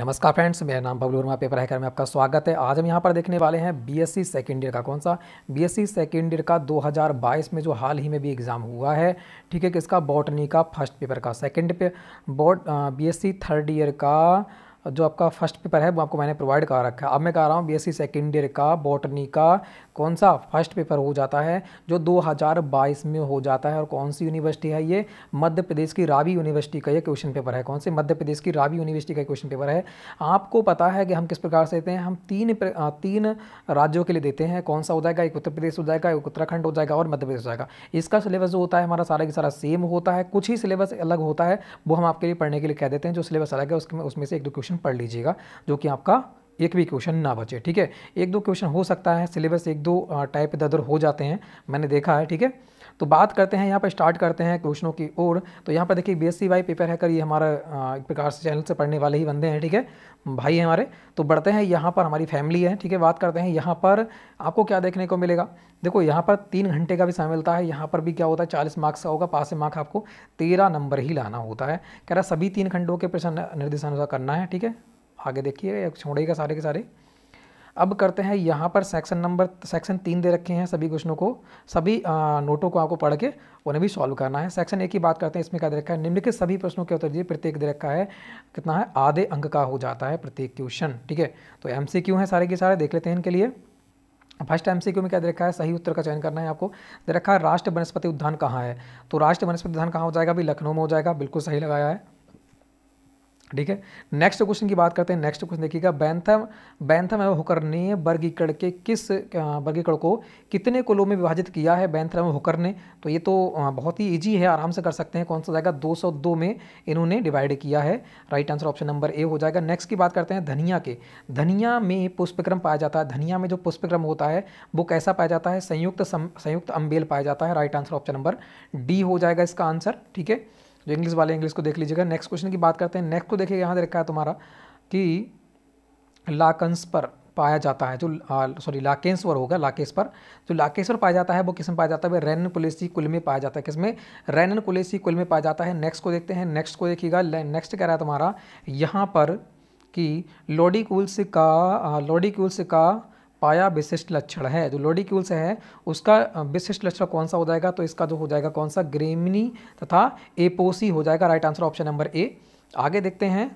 नमस्कार फ्रेंड्स मेरा नाम बबलू वर्मा पेपर हैकर में आपका स्वागत है आज हम यहाँ पर देखने वाले हैं बीएससी सेकेंड ईयर का कौन सा बीएससी सेकेंड ईयर का 2022 में जो हाल ही में भी एग्ज़ाम हुआ है ठीक है किसका बॉटनी का फर्स्ट पेपर का सेकेंड पे बॉट बीएससी थर्ड ईयर का जो आपका फर्स्ट पेपर है वो आपको मैंने प्रोवाइड करा रखा है अब मैं कह रहा हूँ बीएससी सेकेंड ईयर का बॉटनी का कौन सा फर्स्ट पेपर हो जाता है जो 2022 में हो जाता है और कौन सी यूनिवर्सिटी है ये मध्य प्रदेश की रावी यूनिवर्सिटी का ये क्वेश्चन पेपर है कौन से मध्य प्रदेश की रावी यूनिवर्सिटी का क्वेश्चन पेपर है आपको पता है कि हम किस प्रकार से देते हैं हम तीन तीन राज्यों के लिए देते हैं कौन सा हो जाएगा एक उत्तर प्रदेश हो जाएगा एक उत्तराखंड हो जाएगा और मध्य प्रदेश हो जाएगा इसका सिलेबस जो होता है हमारा सारा का सारा सेम होता है कुछ ही सिलेबस अलग होता है वो हम आपके लिए पढ़ने के लिए कह देते हैं जो सिलेबस अलग है उसमें उसमें से एक दो क्वेश्चन पढ़ लीजिएगा जो कि आपका एक भी क्वेश्चन ना बचे ठीक है एक दो क्वेश्चन हो सकता है सिलेबस एक दो टाइप इधर उधर हो जाते हैं मैंने देखा है ठीक है तो बात करते हैं यहाँ पर स्टार्ट करते हैं क्वेश्चनों की ओर तो यहाँ पर देखिए बी एस पेपर कर ये हमारा एक प्रकार से चैनल से पढ़ने वाले ही बंदे हैं ठीक है भाई हैं हमारे तो बढ़ते हैं यहाँ पर हमारी फैमिली है ठीक है बात करते हैं यहाँ पर आपको क्या देखने को मिलेगा देखो यहाँ पर तीन घंटे का भी समय मिलता है यहाँ पर भी क्या होता है चालीस मार्क्स का होगा पास मार्क्स आपको तेरह नंबर ही लाना होता है कह रहा सभी तीन घंटों के प्रश्न निर्देशानुसार करना है ठीक है आगे देखिए छोड़ेगा सारे के सारे अब करते हैं यहाँ पर सेक्शन नंबर सेक्शन तीन दे रखे हैं सभी क्वेश्चनों को सभी आ, नोटों को आपको पढ़ के उन्हें भी सॉल्व करना है सेक्शन एक की बात करते हैं इसमें क्या दे रखा है निम्नलिखित सभी प्रश्नों के उत्तर दिए प्रत्येक दे रखा है कितना है आधे अंक का हो जाता है प्रत्येक क्वेश्चन ठीक है तो एम है सारे के सारे देख लेते हैं इनके लिए फर्स्ट एम में क्या दे रखा है सही उत्तर का चयन करना है आपको दे रखा है राष्ट्र वनस्पति उद्यान कहाँ है तो राष्ट्र वनस्पति उद्यान कहाँ हो जाएगा अभी लखनऊ में हो जाएगा बिल्कुल सही लगाया है ठीक है नेक्स्ट क्वेश्चन की बात करते हैं नेक्स्ट क्वेश्चन देखिएगा बैंथम बैंथम एवं ने वर्गीकरण के किस वर्गीकरण को कितने कुलों में विभाजित किया है बैंथम एवं हुकर ने तो ये तो बहुत ही ईजी है आराम से कर सकते हैं कौन सा जाएगा 202 में इन्होंने डिवाइड किया है right answer option number A हो जाएगा नेक्स्ट की बात करते हैं धनिया के धनिया में पुष्पक्रम पाया जाता है धनिया में जो पुष्पक्रम होता है वो कैसा पाया जाता है संयुक्त संयुक्त अम्बेल पाया जाता है right answer option number D हो जाएगा इसका आंसर ठीक है जो इंग्लिश वाले इंग्लिश को देख लीजिएगा नेक्स्ट क्वेश्चन की बात करते हैं नेक्स्ट को तो देखिए यहाँ रखा है तुम्हारा कि लाकंस पर पाया जाता है जो सॉरी लाकेश्वर होगा लाकेश पर जो लाकेश्वर पाया जाता है वो किसमें पाया जाता है रैनन कुलेसी कुल में पाया जाता है किसमें रैन रैनन कुलेसी कुल में पाया जाता है नेक्स्ट को देखते हैं नेक्स्ट को देखिएगा नेक्स्ट कह रहा है तुम्हारा यहाँ पर कि लोडिकुल्स का लोडिकुल्स का पाया विशिष्ट लक्षण है जो लोडिक्यूल्स है उसका विशिष्ट लक्षण कौन सा हो जाएगा तो इसका जो हो जाएगा कौन सा ग्रेमिनी तथा एपोसी हो जाएगा right answer option number A आगे देखते हैं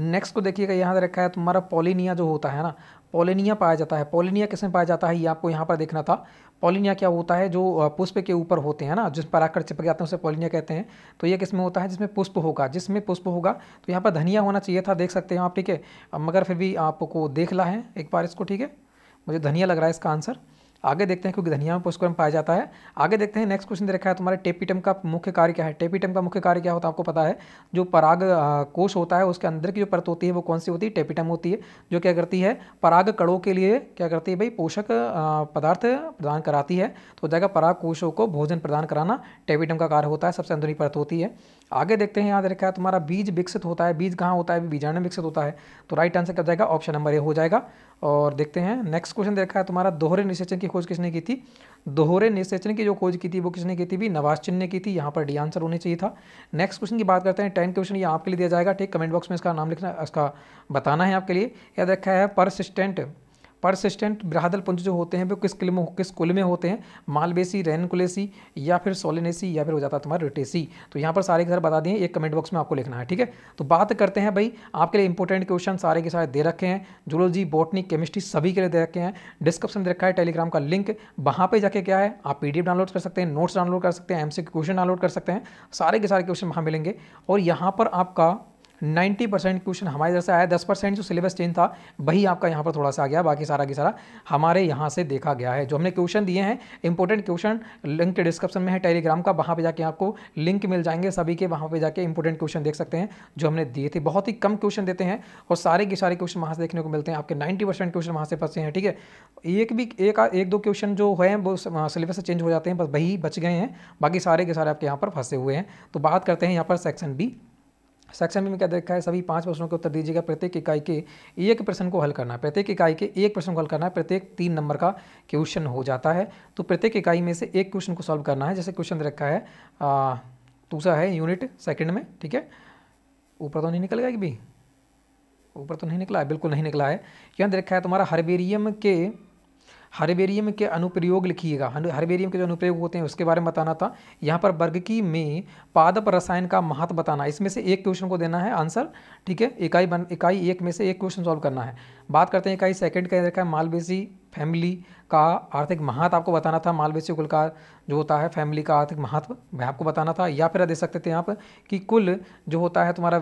नेक्स्ट को देखिएगा यहाँ से रखा है तुम्हारा पोलिनिया जो होता है ना पोलिनिया पाया जाता है पोलिनिया किसमें पाया जाता है ये आपको यहाँ पर देखना था पॉलिनिया क्या होता है जो पुष्प के ऊपर होते हैं ना जिस पर आकर चिपक जाते हैं उसे पॉलिनिया कहते हैं तो ये किसमें होता है जिसमें पुष्प होगा जिसमें पुष्प होगा तो यहाँ पर धनिया होना चाहिए था देख सकते हैं आप ठीक है मगर फिर भी आपको देख ला है एक बार इसको ठीक है मुझे धनिया लग रहा है इसका आंसर आगे देखते हैं क्योंकि धनिया में पुष्कर्म पाया जाता है आगे देखते हैं नेक्स्ट क्वेश्चन दे रखा है तुम्हारे टेपिटम का मुख्य कार्य क्या है टेपिटम का मुख्य कार्य क्या होता है आपको पता है जो पराग कोश होता है उसके अंदर की जो परत होती है वो कौन सी होती है टेपिटम होती है जो क्या करती है पराग कड़ों के लिए क्या करती है भाई पोषक पदार्थ प्रदान कराती है तो हो जाएगा पराग कोशों को भोजन प्रदान कराना टेपिटम का कार्य होता है सबसे अंदरूनी परत होती है आगे देखते हैं यहाँ रखा है तुम्हारा बीज विकसित होता है बीज कहाँ होता है बीजाणु विकसित होता है तो राइट आंसर क्या जाएगा ऑप्शन नंबर ए हो जाएगा और देखते हैं नेक्स्ट क्वेश्चन देखा है तुम्हारा दोहरे निषेचन की खोज किसने की थी दोहरे निषेचन की जो खोज की थी वो किसने की थी भी नवाज चिन्ह ने की थी यहाँ पर डी आंसर होनी चाहिए था नेक्स्ट क्वेश्चन की बात करते हैं टेंथ क्वेश्चन ये आपके लिए दिया जाएगा ठीक कमेंट बॉक्स में इसका नाम लिखना इसका बताना है आपके लिए याद रखा है परसिस्टेंट परसिस्टेंट बृहदल पुंज जो होते हैं वो किस किले में किस कुल में होते हैं मालवेसी रैनकुलेसी या फिर सोलिनेसी या फिर हो जाता है तुम्हारा रिटेसी तो यहाँ पर सारे के सारे बता दिए एक कमेंट बॉक्स में आपको लिखना है ठीक है तो बात करते हैं भाई आपके लिए इंपॉर्टेंट क्वेश्चन सारे के सारे दे रखे हैं जूलॉजी बॉटनी केमिस्ट्री सभी के लिए दे रखे हैं डिस्क्रिप्शन दे रखा है टेलीग्राम का लिंक वहाँ पर जाके क्या है आप पी डाउनलोड कर सकते हैं नोट्स डाउनलोड कर सकते हैं एम क्वेश्चन डाउनलोड कर सकते हैं सारे के सारे क्वेश्चन वहाँ मिलेंगे और यहाँ पर आपका 90 परसेंट क्वेश्चन हमारे इधर से आया दस परसेंट जो सिलेबस चेंज था वही आपका यहाँ पर थोड़ा सा आ गया बाकी सारा की सारा हमारे यहाँ से देखा गया है जो हमने क्वेश्चन दिए हैं इंपॉर्टेंट क्वेश्चन लिंक डिस्क्रिप्शन में है टेलीग्राम का वहाँ पर जाके आपको लिंक मिल जाएंगे सभी के वहाँ पर जाके इंपॉर्टेंट क्वेश्चन देख सकते हैं जो हमने दिए थे बहुत ही कम क्वेश्चन देते हैं और सारे के सारे क्वेश्चन वहाँ से देखने को मिलते हैं आपके नाइन्टी क्वेश्चन वहाँ से फंसे हैं ठीक है एक भी एक एक दो क्वेश्चन जो है वो सिलेबस से चेंज हो जाते हैं बस वही बच गए हैं बाकी सारे के सारे आपके यहाँ पर फंसे हुए हैं तो बात करते हैं यहाँ पर सेक्शन बी सेक्शन में क्या देखा है सभी पांच प्रश्नों के उत्तर दीजिएगा प्रत्येक इकाई के एक प्रश्न को हल करना है प्रत्येक इकाई के एक प्रश्न को हल करना है प्रत्येक तीन नंबर का क्वेश्चन हो जाता है तो प्रत्येक इकाई में से एक क्वेश्चन को सॉल्व करना है जैसे क्वेश्चन रखा है दूसरा है यूनिट सेकेंड में ठीक है ऊपर तो नहीं निकल गया कि भी ऊपर तो नहीं निकला है बिल्कुल नहीं निकला है क्यों देखा है तुम्हारा हरबेरियम के हरबेरियम के अनुप्रयोग लिखिएगा हरबेरियम के जो अनुप्रयोग होते हैं उसके बारे में बताना था यहाँ पर की में पादप रसायन का महत्व बताना इसमें से एक क्वेश्चन को देना है आंसर ठीक है इकाई बन इकाई एक में से एक क्वेश्चन सॉल्व करना है बात करते हैं इकाई सेकेंड का रखा है मालवेसी फैमिली का आर्थिक महत्व आपको बताना था मालवेसी कुल का जो होता है फैमिली का आर्थिक महत्व मैं आपको बताना था या फिर दे सकते थे आप कि कुल जो होता है तुम्हारा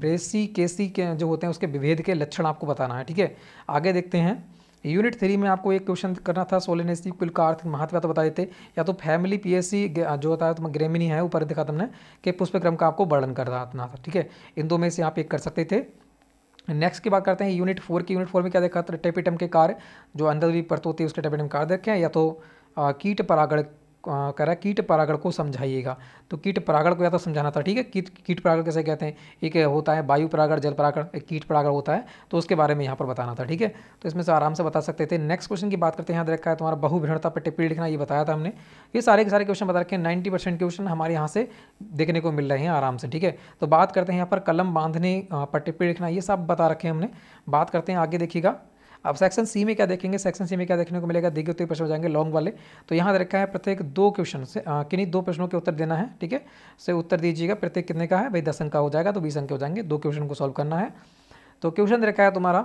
ब्रेसी केसी के जो होते हैं उसके विभेद के लक्षण आपको बताना है ठीक है आगे देखते हैं यूनिट थ्री में आपको एक क्वेश्चन करना था सोलेनेसी कुल का आर्थिक महत्व तो बता देते या तो फैमिली पीएससी जो होता है तो ग्रेमिनी है ऊपर देखा तुमने कि पुष्प क्रम का आपको वर्णन करना था ठीक है इन दो में से आप एक कर सकते थे नेक्स्ट की बात करते हैं यूनिट फोर की यूनिट फोर में क्या देखा था टेपिटम के कार्य जो अंदर भी परत होती है उसके टेपिटम कार्य देखें या तो कीट परागण कह रहा है कीट परागण को समझाइएगा तो कीट परागण को या तो समझाना था ठीक है कीट कीट परागण कैसे कहते हैं एक होता है वायु परागण जल परागण एक कीट परागण होता है तो उसके बारे में यहाँ पर बताना था ठीक है तो इसमें से आराम से बता सकते थे नेक्स्ट क्वेश्चन की बात करते हैं याद रखा है तुम्हारा बहुभिणता पर टिप्पणी लिखना ये बताया था हमने ये सारे के सारे क्वेश्चन बता रखे हैं नाइन्टी क्वेश्चन हमारे यहाँ से देखने को मिल रहे हैं आराम से ठीक है तो बात करते हैं यहाँ पर कलम बांधने पर टिप्पणी लिखना ये सब बता रखे हैं हमने बात करते हैं आगे देखिएगा अब सेक्शन सी में क्या देखेंगे सेक्शन सी में क्या देखने को मिलेगा दिग्गत तो प्रश्न हो जाएंगे लॉन्ग वाले तो यहाँ रखा है प्रत्येक दो क्वेश्चन से किन्हीं दो प्रश्नों के उत्तर देना है ठीक है से उत्तर दीजिएगा प्रत्येक कितने का है भाई दस अंक का हो जाएगा तो बीस अंक हो जाएंगे दो क्वेश्चन को सॉल्व करना है तो क्वेश्चन रखा है तुम्हारा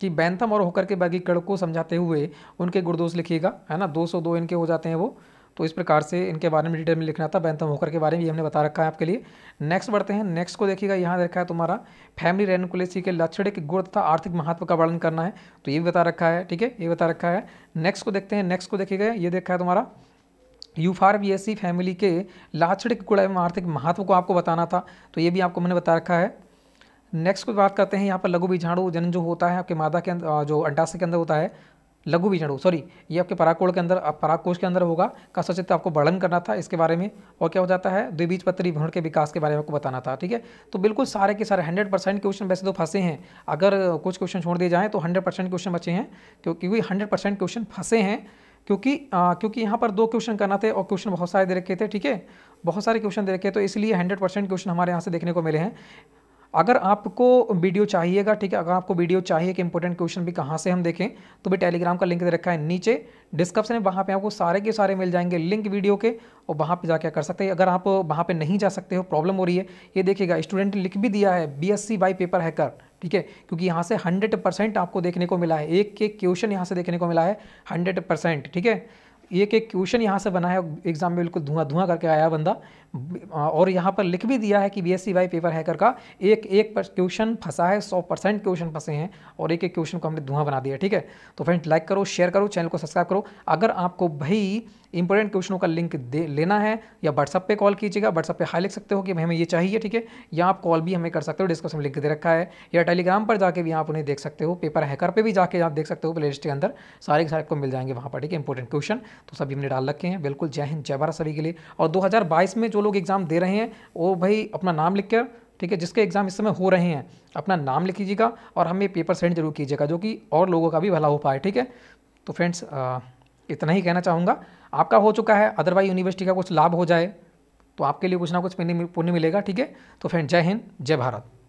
कि बैंथम और होकर के कड़ को समझाते हुए उनके गुड़दोष दोष लिखिएगा है ना दो सौ दो इनके हो जाते हैं वो तो इस प्रकार से इनके बारे में डिटेल में लिखना था बैंथम होकर के बारे में ये हमने बता रखा है आपके लिए नेक्स्ट बढ़ते हैं नेक्स्ट को देखिएगा यहाँ रखा है तुम्हारा फैमिली रेनुकुलेसी के लक्षणिक गुण तथा आर्थिक महत्व का वर्णन करना है तो ये भी बता रखा है ठीक है ये बता रखा है नेक्स्ट को देखते हैं नेक्स्ट को देखिएगा ये देखा है तुम्हारा यूफार बी एस सी फैमिली के लाक्षणिक गुण एवं आर्थिक महत्व को आपको बताना था तो ये भी आपको मैंने बता रखा है नेक्स्ट को बात करते हैं यहाँ पर लघु बीजाणु जन जो होता है आपके मादा के अंदर जो अंडाशय के अंदर होता है लघु बीजाणु सॉरी ये आपके पराकोड़ के अंदर पराकोश के अंदर होगा का सचित्र आपको वर्णन करना था इसके बारे में और क्या हो जाता है द्विबीज पत्री भ्रूण के विकास के बारे में आपको बताना था ठीक है तो बिल्कुल सारे के सारे हंड्रेड परसेंट क्वेश्चन वैसे तो फंसे हैं अगर कुछ क्वेश्चन छोड़ दिए जाएँ तो हंड्रेड परसेंट क्वेश्चन बचे हैं क्योंकि हंड्रेड परसेंट क्वेश्चन फंसे हैं क्योंकि आ, क्योंकि यहाँ पर दो क्वेश्चन करना थे और क्वेश्चन बहुत सारे दे रखे थे ठीक है बहुत सारे क्वेश्चन दे रखे तो इसलिए हंड्रेड परसेंट क्वेश्चन हमारे यहाँ से देखने को मिले हैं अगर आपको वीडियो चाहिएगा ठीक है अगर आपको वीडियो चाहिए कि इंपॉर्टेंट क्वेश्चन भी कहाँ से हम देखें तो भी टेलीग्राम का लिंक दे रखा है नीचे डिस्क्रिप्शन में वहाँ पे आपको सारे के सारे मिल जाएंगे लिंक वीडियो के और वहाँ पे जाके कर सकते हैं अगर आप वहाँ पे नहीं जा सकते हो प्रॉब्लम हो रही है ये देखिएगा स्टूडेंट लिख भी दिया है B S by paper hacker ठीक है क्योंकि यहाँ से हंड्रेड परसेंट आपको देखने को मिला है एक एक क्वेश्चन यहाँ से देखने को मिला है हंड्रेड परसेंट ठीक है एक एक क्वेश्चन यहाँ से बना है एग्जाम में बिल्कुल धुआं धुआं करके आया बंदा और यहाँ पर लिख भी दिया है कि B S C Y paper hacker का एक एक पर क्वेश्चन फंसा है सौ परसेंट क्वेश्चन फंसे हैं और एक एक क्वेश्चन को हमने धुआं बना दिया ठीक है तो फ्रेंड लाइक करो शेयर करो चैनल को सब्सक्राइब करो अगर आपको भाई इंपॉर्टेंट क्वेश्चनों का लिंक दे लेना है या व्हाट्सअप पे कॉल कीजिएगा व्हाट्सअप पे हाई लिख सकते हो कि हमें ये चाहिए ठीक है या आप कॉल भी हमें कर सकते हो डिस्कशन लिंक दे रखा है या टेलीग्राम पर जाके भी आप उन्हें देख सकते हो पेपर हैकर पर भी जाके आप देख सकते हो प्ले के अंदर सारे के सारे आपको मिल जाएंगे वहाँ पर ठीक है इंपॉर्टेंट क्वेश्चन तो सभी हमने डाल रखे हैं बिल्कुल जय हिंद जय भारत सभी के लिए और दो में जो लोग एग्जाम दे रहे हैं वो भाई अपना नाम लिख कर ठीक है जिसके एग्जाम इस समय हो रहे हैं अपना नाम लिख लीजिएगा और हमें पेपर सेंड जरूर कीजिएगा जो कि और लोगों का भी भला हो पाए ठीक है तो फ्रेंड्स इतना ही कहना चाहूँगा आपका हो चुका है अदरवाइज यूनिवर्सिटी का कुछ लाभ हो जाए तो आपके लिए कुछ ना कुछ पुण्य मिलेगा ठीक है तो फ्रेंड जय हिंद जय भारत